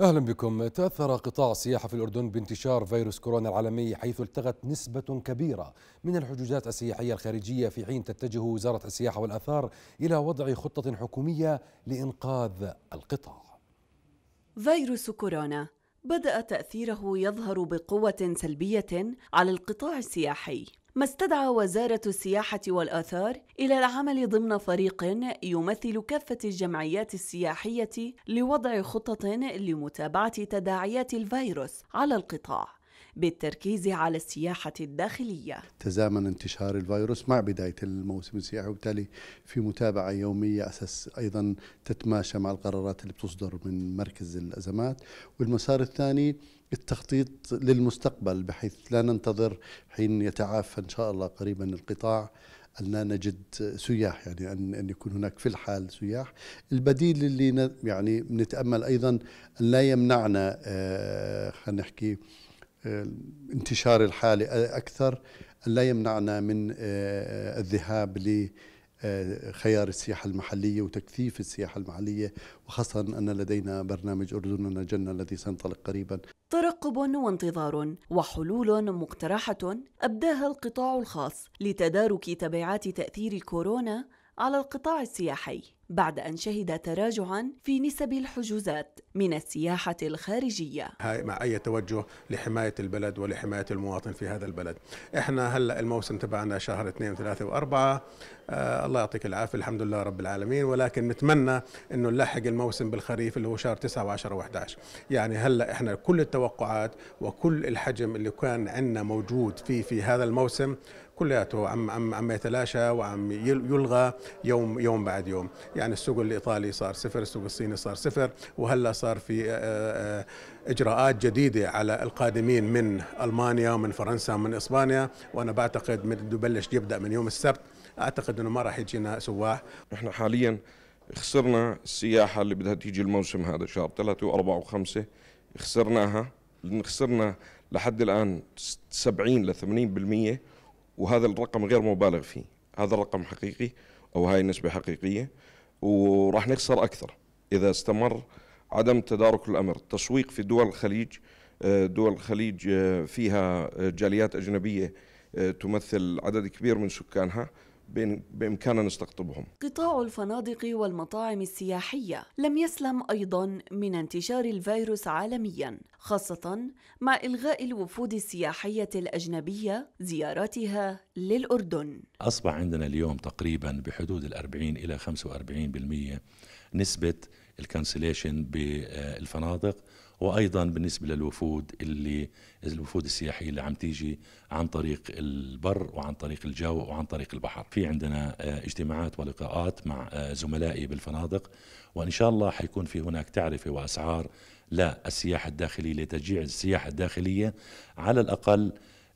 أهلا بكم تأثر قطاع السياحة في الأردن بانتشار فيروس كورونا العالمي حيث التغت نسبة كبيرة من الحجوزات السياحية الخارجية في حين تتجه وزارة السياحة والأثار إلى وضع خطة حكومية لإنقاذ القطاع فيروس كورونا بدأ تأثيره يظهر بقوة سلبية على القطاع السياحي ما استدعى وزارة السياحة والآثار إلى العمل ضمن فريق يمثل كافة الجمعيات السياحية لوضع خطط لمتابعة تداعيات الفيروس على القطاع بالتركيز على السياحة الداخلية تزامن انتشار الفيروس مع بداية الموسم السياحي وبالتالي في متابعة يومية أساس أيضا تتماشى مع القرارات اللي بتصدر من مركز الأزمات والمسار الثاني التخطيط للمستقبل بحيث لا ننتظر حين يتعافى إن شاء الله قريبا القطاع أن لا نجد سياح يعني أن أن يكون هناك في الحال سياح البديل اللي يعني نتأمل أيضا أن لا يمنعنا آه، خلينا نحكي انتشار الحالة أكثر لا يمنعنا من آه، آه، الذهاب ل آه، خيار السياحة المحلية وتكثيف السياحة المحلية وخاصة أن لدينا برنامج أردننا جنة الذي سينطلق قريبا ترقب وانتظار وحلول مقترحة أبداها القطاع الخاص لتدارك تبعات تأثير الكورونا على القطاع السياحي بعد أن شهد تراجعا في نسب الحجوزات من السياحة الخارجية هاي مع أي توجه لحماية البلد ولحماية المواطن في هذا البلد إحنا هلأ الموسم تبعنا شهر 2 3 و4 آه الله يعطيك العافية الحمد لله رب العالمين ولكن نتمنى أنه نلحق الموسم بالخريف اللي هو شهر 9 و10 و11 يعني هلأ إحنا كل التوقعات وكل الحجم اللي كان عندنا موجود في في هذا الموسم كلياته عم عم عم يتلاشى وعم يلغى يوم يوم بعد يوم يعني السوق الايطالي صار صفر السوق الصيني صار صفر وهلا صار في آه، آه، اجراءات جديده على القادمين من المانيا ومن فرنسا ومن اسبانيا وانا بعتقد يبلش يبدا من يوم السبت اعتقد انه ما راح يجينا سواح نحن حاليا خسرنا السياحه اللي بدها تيجي الموسم هذا شهر ثلاثة وأربعة وخمسة خسرناها خسرنا لحد الآن 70 ل 80% وهذا الرقم غير مبالغ فيه هذا الرقم حقيقي أو هاي نسبة حقيقية وراح نخسر أكثر إذا استمر عدم تدارك الأمر التسويق في دول الخليج آه، دول الخليج آه، فيها آه، جاليات أجنبية تمثل عدد كبير من سكانها بإمكاننا نستقطبهم قطاع الفنادق والمطاعم السياحية لم يسلم أيضا من انتشار الفيروس عالميا خاصة مع إلغاء الوفود السياحية الأجنبية زياراتها للأردن أصبح عندنا اليوم تقريبا بحدود الأربعين إلى 45% نسبة الكانسليشن بالفنادق وايضا بالنسبه للوفود اللي الوفود السياحيه اللي عم تيجي عن طريق البر وعن طريق الجو وعن طريق البحر في عندنا آه، اجتماعات ولقاءات مع آه، زملائي بالفنادق وان شاء الله حيكون في هناك تعرفه واسعار للسياحه الداخليه لتشجيع السياحه الداخليه على الاقل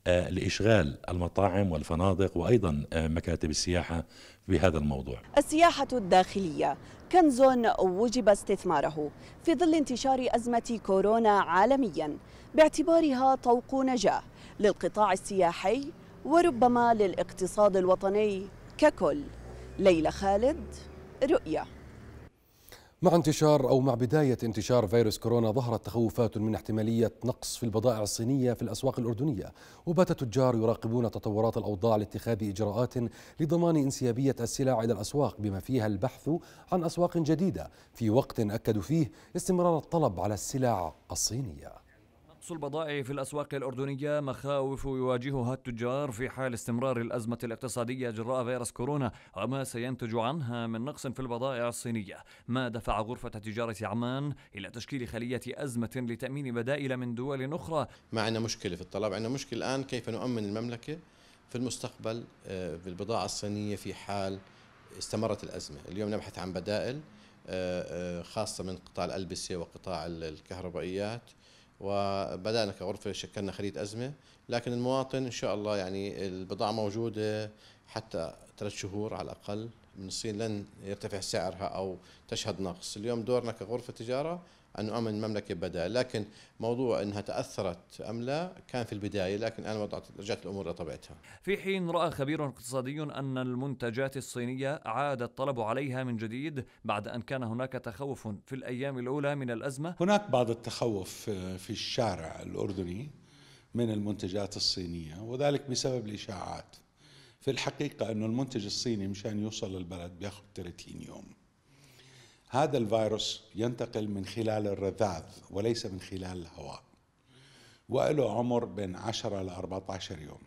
آه، لإشغال المطاعم والفنادق وأيضا آه، مكاتب السياحة بهذا الموضوع السياحة الداخلية كنز وجب استثماره في ظل انتشار أزمة كورونا عالميا باعتبارها طوق نجاة للقطاع السياحي وربما للاقتصاد الوطني ككل ليلى خالد رؤيا مع انتشار أو مع بداية انتشار فيروس كورونا ظهرت تخوفات من احتمالية نقص في البضائع الصينية في الأسواق الأردنية وبات التجار يراقبون تطورات الأوضاع لاتخاذ إجراءات لضمان انسيابية السلع إلى الأسواق بما فيها البحث عن أسواق جديدة في وقت أكدوا فيه استمرار الطلب على السلع الصينية نقص البضائع في الأسواق الأردنية مخاوف يواجهها التجار في حال استمرار الأزمة الاقتصادية جراء فيروس كورونا وما سينتج عنها من نقص في البضائع الصينية ما دفع غرفة تجارة عمان إلى تشكيل خلية أزمة لتأمين بدائل من دول أخرى ما عندنا مشكلة في الطلب عندنا مشكلة الآن كيف نؤمن المملكة في المستقبل بالبضاعة آه، الصينية في حال استمرت الأزمة اليوم نبحث عن بدائل آه، آه، خاصة من قطاع الألبسة وقطاع الكهربائيات وبدأنا كغرفة شكلنا خريطة أزمة لكن المواطن إن شاء الله يعني البضاعة موجودة حتى ثلاث شهور على الأقل من الصين لن يرتفع سعرها أو تشهد نقص اليوم دورنا كغرفة تجارة أن نؤمن المملكة بداية لكن موضوع أنها تأثرت أم لا كان في البداية لكن الآن وضعت رجعت الأمور لطبيعتها في حين رأى خبير اقتصادي أن المنتجات الصينية عاد الطلب عليها من جديد بعد أن كان هناك تخوف في الأيام الأولى من الأزمة هناك بعض التخوف آه، في الشارع الأردني من المنتجات الصينية وذلك بسبب الإشاعات في الحقيقة أن المنتج الصيني مشان يوصل للبلد بياخذ 30 يوم هذا الفيروس ينتقل من خلال الرذاذ وليس من خلال الهواء وله عمر بين 10 ل 14 يوم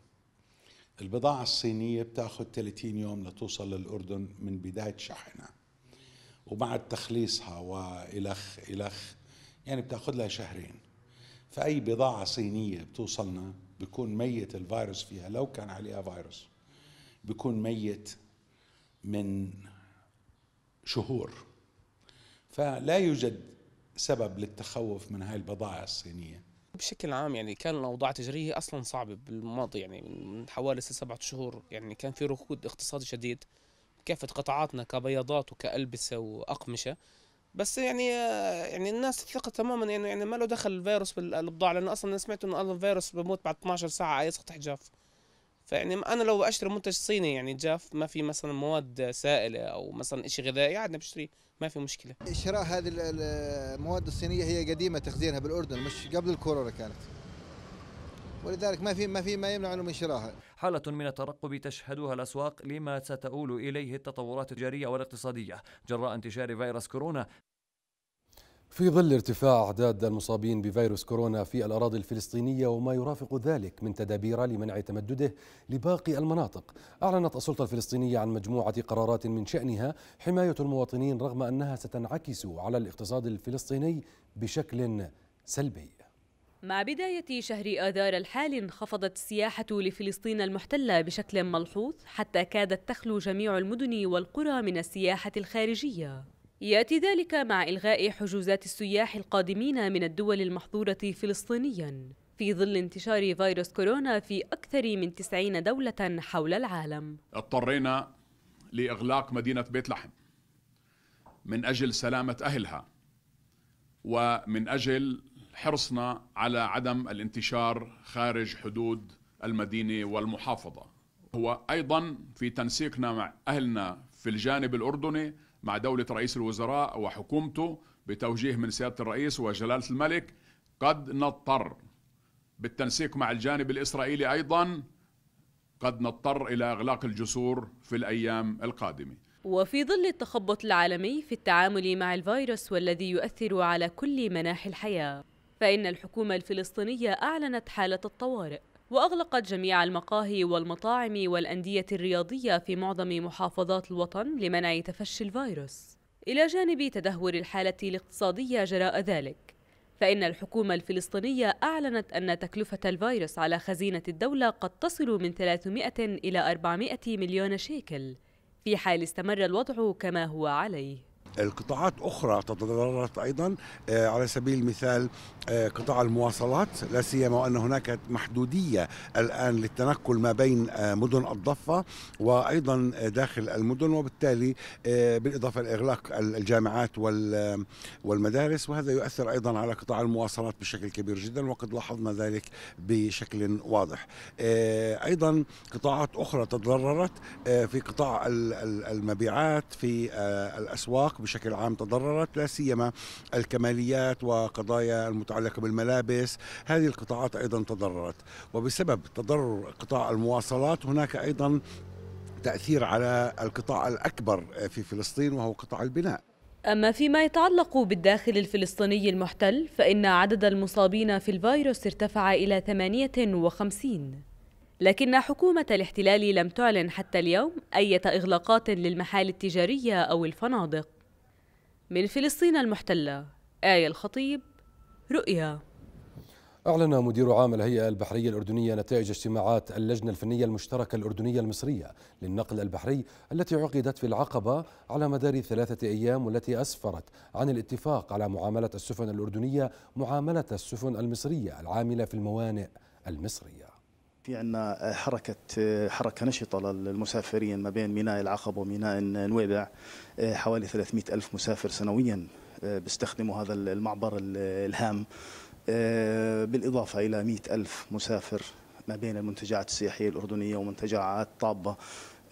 البضاعة الصينية بتاخذ 30 يوم لتوصل للأردن من بداية شحنها وبعد تخليصها وإلخ إلخ يعني بتاخذ لها شهرين فأي بضاعة صينية بتوصلنا بيكون ميت الفيروس فيها لو كان عليها فيروس بيكون ميت من شهور فلا يوجد سبب للتخوف من هاي البضائع الصينية بشكل عام يعني كان الاوضاع التجاريه اصلا صعبه بالماضي يعني من حوالي ست سبعة شهور يعني كان في ركود اقتصادي شديد كافه قطاعاتنا كبياضات وكالبسه واقمشه بس يعني آه، يعني الناس ثقة تماما يعني يعني ما له دخل الفيروس بالبضاعة لأنه أصلا أنا سمعت إنه الفيروس بموت بعد 12 ساعة أي سقط حجاف فيعني انا لو اشتري منتج صيني يعني جاف ما في مثلا مواد سائله او مثلا شيء غذائي عادي بشتريه ما في مشكله شراء هذه المواد الصينيه هي قديمه تخزينها بالاردن مش قبل الكورونا كانت ولذلك ما في ما في ما يمنع انه من شرائها. حالة من الترقب تشهدها الاسواق لما ستؤول اليه التطورات التجاريه والاقتصاديه جراء انتشار فيروس كورونا في ظل ارتفاع أعداد المصابين بفيروس كورونا في الأراضي الفلسطينية وما يرافق ذلك من تدابير لمنع تمدده لباقي المناطق أعلنت السلطة الفلسطينية عن مجموعة قرارات من شأنها حماية المواطنين رغم أنها ستنعكس على الاقتصاد الفلسطيني بشكل سلبي مع بداية شهر آذار الحالي انخفضت السياحة لفلسطين المحتلة بشكل ملحوظ حتى كادت تخلو جميع المدن والقرى من السياحة الخارجية يأتي ذلك مع إلغاء حجوزات السياح القادمين من الدول المحظورة فلسطينياً في ظل انتشار فيروس كورونا في أكثر من 90 دولة حول العالم اضطرينا لإغلاق مدينة بيت لحم من أجل سلامة أهلها ومن أجل حرصنا على عدم الانتشار خارج حدود المدينة والمحافظة هو أيضا في تنسيقنا مع أهلنا في الجانب الأردني مع دولة رئيس الوزراء وحكومته بتوجيه من سيادة الرئيس وجلالة الملك قد نضطر بالتنسيق مع الجانب الإسرائيلي أيضا قد نضطر إلى إغلاق الجسور في الأيام القادمة وفي ظل التخبط العالمي في التعامل مع الفيروس والذي يؤثر على كل مناحي الحياة فإن الحكومة الفلسطينية أعلنت حالة الطوارئ وأغلقت جميع المقاهي والمطاعم والأندية الرياضية في معظم محافظات الوطن لمنع تفشي الفيروس إلى جانب تدهور الحالة الاقتصادية جراء ذلك فإن الحكومة الفلسطينية أعلنت أن تكلفة الفيروس على خزينة الدولة قد تصل من 300 إلى 400 مليون شيكل في حال استمر الوضع كما هو عليه القطاعات أخرى تضررت أيضا آه، على سبيل المثال آه، قطاع المواصلات لا سيما وأن هناك محدودية الآن للتنقل ما بين آه، مدن الضفة وأيضا داخل المدن وبالتالي بالإضافة لإغلاق الجامعات والمدارس وهذا يؤثر أيضا على قطاع المواصلات بشكل كبير جدا وقد لاحظنا ذلك بشكل واضح أيضا قطاعات أخرى تضررت في قطاع المبيعات في الأسواق بشكل عام تضررت لا سيما الكماليات وقضايا المتعلقه بالملابس هذه القطاعات ايضا تضررت وبسبب تضرر قطاع المواصلات هناك ايضا تاثير على القطاع الاكبر في فلسطين وهو قطاع البناء أما فيما يتعلق بالداخل الفلسطيني المحتل فإن عدد المصابين في الفيروس ارتفع إلى 58 لكن حكومة الاحتلال لم تعلن حتى اليوم أي إغلاقات للمحال التجارية أو الفنادق من فلسطين المحتلة آية الخطيب رؤيا أعلن مدير عام الهيئة البحرية الأردنية نتائج اجتماعات اللجنة الفنية المشتركة الأردنية المصرية للنقل البحري التي عقدت في العقبة على مدار ثلاثة أيام والتي أسفرت عن الاتفاق على معاملة السفن الأردنية معاملة السفن المصرية العاملة في الموانئ المصرية في عندنا حركة حركة نشطة للمسافرين ما بين ميناء العقبة وميناء نويبع حوالي 300 ألف مسافر سنويا آه، بيستخدموا هذا المعبر الهام آه، بالإضافة إلى 100 ألف مسافر ما بين المنتجعات السياحية الأردنية ومنتجعات طابة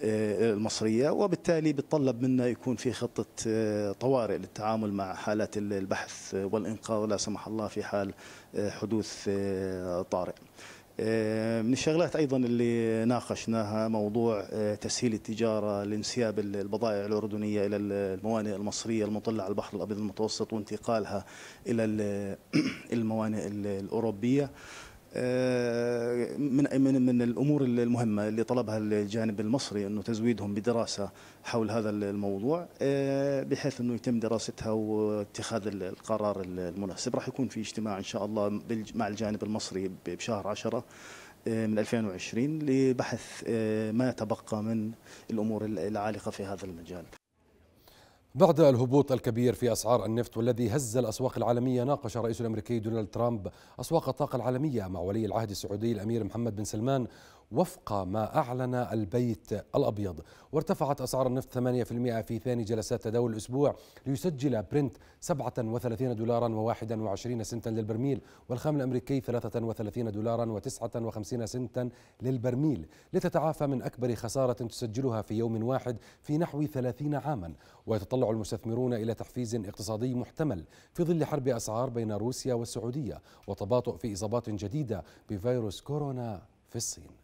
آه، المصرية وبالتالي بتطلب منا يكون في خطة طوارئ للتعامل مع حالات البحث والإنقاذ لا سمح الله في حال حدوث طارئ آه، من الشغلات ايضا اللي ناقشناها موضوع آه، تسهيل التجاره لانسياب البضائع الاردنيه الى الموانئ المصريه المطله على البحر الابيض المتوسط وانتقالها الى الموانئ الاوروبيه آه، من من من الامور المهمه اللي طلبها الجانب المصري انه تزويدهم بدراسه حول هذا الموضوع آه، بحيث انه يتم دراستها واتخاذ القرار المناسب راح يكون في اجتماع ان شاء الله مع الجانب المصري بشهر 10 آه، من 2020 لبحث ما تبقى من الامور العالقه في هذا المجال بعد الهبوط الكبير في أسعار النفط والذي هز الأسواق العالمية ناقش الرئيس الأمريكي دونالد ترامب أسواق الطاقة العالمية مع ولي العهد السعودي الأمير محمد بن سلمان وفق ما أعلن البيت الأبيض وارتفعت أسعار النفط 8% في ثاني جلسات تداول الأسبوع ليسجل برنت 37 دولارا و21 سنتا للبرميل والخام الأمريكي 33 دولارا و59 سنتا للبرميل لتتعافى من أكبر خسارة تسجلها في يوم واحد في نحو 30 عاما ويتطلع المستثمرون إلى تحفيز اقتصادي محتمل في ظل حرب أسعار بين روسيا والسعودية وتباطؤ في إصابات جديدة بفيروس كورونا في الصين